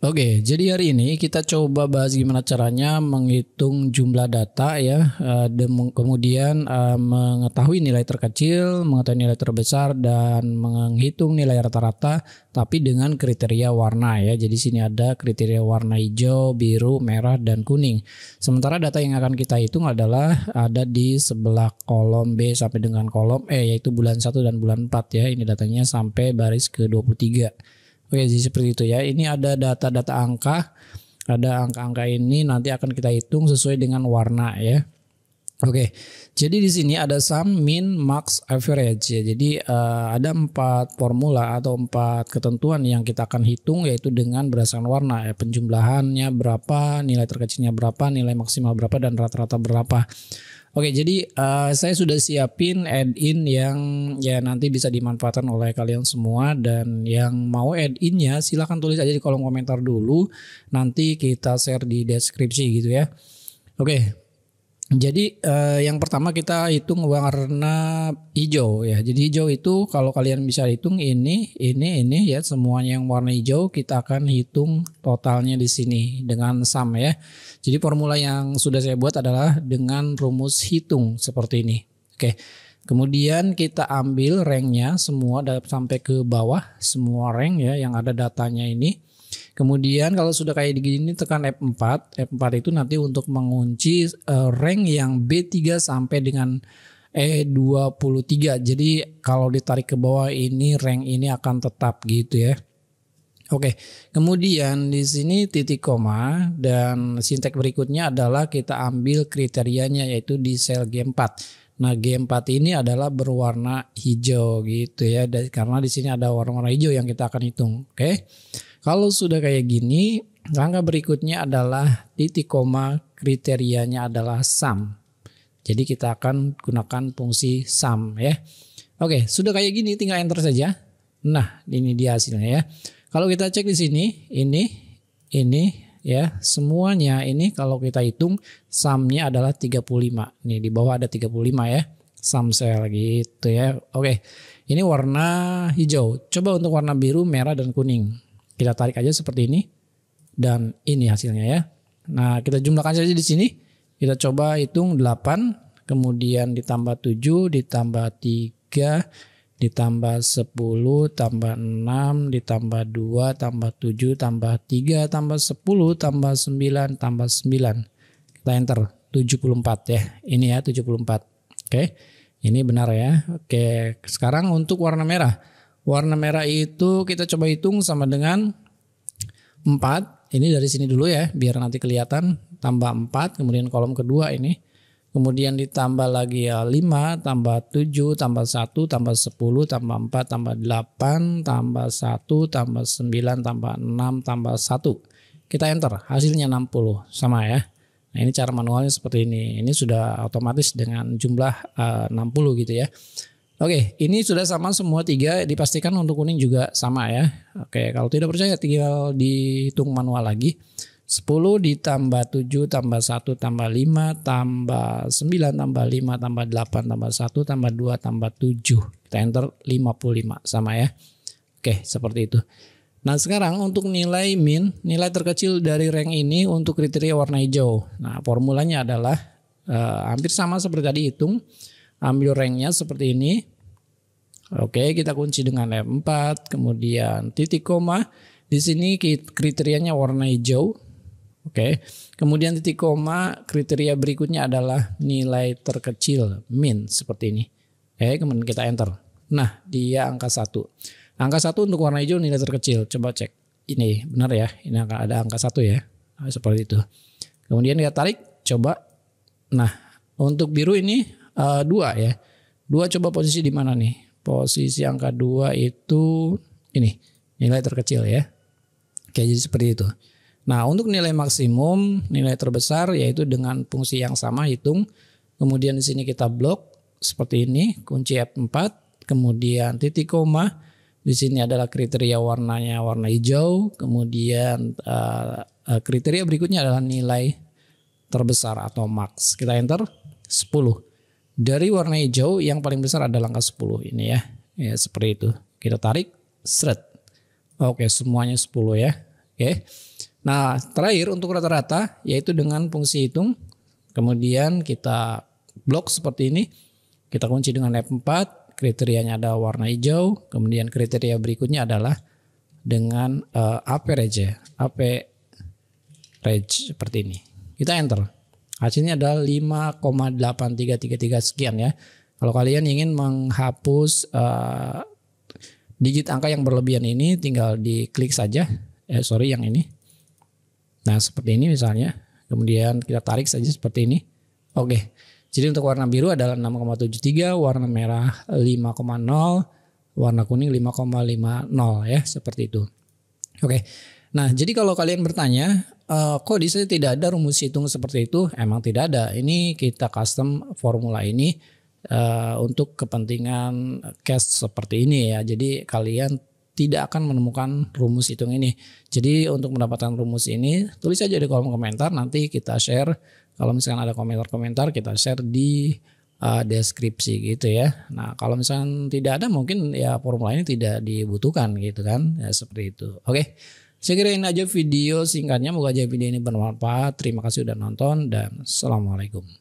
Oke, jadi hari ini kita coba bahas gimana caranya menghitung jumlah data ya, eh, kemudian eh, mengetahui nilai terkecil, mengetahui nilai terbesar, dan menghitung nilai rata-rata, tapi dengan kriteria warna ya. Jadi sini ada kriteria warna hijau, biru, merah, dan kuning. Sementara data yang akan kita hitung adalah ada di sebelah kolom B sampai dengan kolom E, yaitu bulan 1 dan bulan 4 ya. Ini datanya sampai baris ke 23. Oke, jadi seperti itu ya. Ini ada data-data angka. Ada angka-angka ini nanti akan kita hitung sesuai dengan warna ya. Oke, okay. jadi di sini ada sum, min, max, average ya. Jadi uh, ada empat formula atau empat ketentuan yang kita akan hitung yaitu dengan berdasarkan warna ya. Penjumlahannya berapa, nilai terkecilnya berapa, nilai maksimal berapa dan rata-rata berapa. Oke, okay, jadi uh, saya sudah siapin add-in yang ya nanti bisa dimanfaatkan oleh kalian semua dan yang mau add-innya silahkan tulis aja di kolom komentar dulu. Nanti kita share di deskripsi gitu ya. Oke, okay, jadi eh, yang pertama kita hitung warna hijau ya. Jadi hijau itu kalau kalian bisa hitung ini, ini, ini ya semuanya yang warna hijau kita akan hitung totalnya di sini dengan sum ya. Jadi formula yang sudah saya buat adalah dengan rumus hitung seperti ini. Oke. Kemudian kita ambil ranknya semua sampai ke bawah semua rank ya yang ada datanya ini Kemudian kalau sudah kayak begini tekan F4. F4 itu nanti untuk mengunci uh, rank yang B3 sampai dengan E23. Jadi kalau ditarik ke bawah ini rank ini akan tetap gitu ya. Oke, kemudian di sini titik koma dan sintek berikutnya adalah kita ambil kriterianya yaitu di sel G4. Nah, G4 ini adalah berwarna hijau gitu ya. Dan, karena di sini ada warna-warna hijau yang kita akan hitung, oke. Kalau sudah kayak gini, langkah berikutnya adalah titik koma kriterianya adalah sum. Jadi kita akan gunakan fungsi sum ya. Oke, sudah kayak gini tinggal enter saja. Nah, ini dia hasilnya ya. Kalau kita cek di sini, ini, ini, ya semuanya ini kalau kita hitung sumnya adalah 35 nih di bawah ada 35 ya sum cell gitu ya oke ini warna hijau coba untuk warna biru merah dan kuning kita tarik aja seperti ini dan ini hasilnya ya. Nah, kita jumlahkan saja di sini. Kita coba hitung 8, kemudian ditambah 7, ditambah 3, ditambah 10, tambah 6, ditambah 2, tambah 7, tambah 3, tambah 10, tambah 9, tambah 9. Kita enter 74 ya. Ini ya 74. Oke. Ini benar ya. Oke, sekarang untuk warna merah. Warna merah itu kita coba hitung sama dengan 4. Ini dari sini dulu ya, biar nanti kelihatan. Tambah 4, kemudian kolom kedua ini. Kemudian ditambah lagi ya 5, tambah 7, tambah 1, tambah 10, tambah 4, tambah 8, tambah 1, tambah 9, tambah 6, tambah 1. Kita enter, hasilnya 60 sama ya. Nah ini cara manualnya seperti ini. Ini sudah otomatis dengan jumlah eh, uh, 60 gitu ya. Oke, ini sudah sama semua tiga. Dipastikan untuk kuning juga sama ya. Oke, kalau tidak percaya tinggal dihitung manual lagi. 10 ditambah 7 tambah 1 tambah 5 tambah 9 tambah 5 tambah 8 tambah 1 tambah 2 tambah 7. Kita enter 55 sama ya. Oke, seperti itu. Nah sekarang untuk nilai min, nilai terkecil dari rank ini untuk kriteria warna hijau. Nah formulanya adalah eh, hampir sama seperti tadi hitung ambil ranknya seperti ini. Oke, kita kunci dengan F4, kemudian titik koma. Di sini kriterianya warna hijau. Oke, kemudian titik koma kriteria berikutnya adalah nilai terkecil min seperti ini. Oke, kemudian kita enter. Nah, dia angka satu. Angka satu untuk warna hijau nilai terkecil. Coba cek. Ini benar ya, ini ada angka satu ya. Nah, seperti itu. Kemudian kita tarik, coba. Nah, untuk biru ini uh, dua ya. Dua coba posisi di mana nih? Posisi angka dua itu ini nilai terkecil ya. Oke jadi seperti itu. Nah untuk nilai maksimum nilai terbesar yaitu dengan fungsi yang sama hitung. Kemudian di sini kita blok seperti ini kunci F4 kemudian titik koma di sini adalah kriteria warnanya warna hijau kemudian uh, kriteria berikutnya adalah nilai terbesar atau max kita enter 10 dari warna hijau yang paling besar adalah langkah 10 ini ya. Ya seperti itu. Kita tarik, seret. Oke semuanya 10 ya. Oke. Nah terakhir untuk rata-rata yaitu dengan fungsi hitung. Kemudian kita blok seperti ini. Kita kunci dengan F4. Kriterianya ada warna hijau. Kemudian kriteria berikutnya adalah dengan uh, eh, range, AP range ya. seperti ini. Kita enter. Hasilnya adalah 5,8333 sekian ya. Kalau kalian ingin menghapus uh, digit angka yang berlebihan ini tinggal diklik saja. Eh sorry yang ini. Nah seperti ini misalnya. Kemudian kita tarik saja seperti ini. Oke. Jadi untuk warna biru adalah 6,73, warna merah 5,0, warna kuning 5,50 ya seperti itu. Oke. Nah jadi kalau kalian bertanya uh, kok di sini tidak ada rumus hitung seperti itu? Emang tidak ada. Ini kita custom formula ini uh, untuk kepentingan cash seperti ini ya. Jadi kalian tidak akan menemukan rumus hitung ini. Jadi untuk mendapatkan rumus ini tulis aja di kolom komentar nanti kita share kalau misalkan ada komentar-komentar kita share di uh, deskripsi gitu ya. Nah, kalau misalkan tidak ada mungkin ya formula ini tidak dibutuhkan gitu kan. Ya seperti itu. Oke. Okay. Saya kira ini aja video singkatnya. Moga aja video ini bermanfaat. Terima kasih sudah nonton dan Assalamualaikum.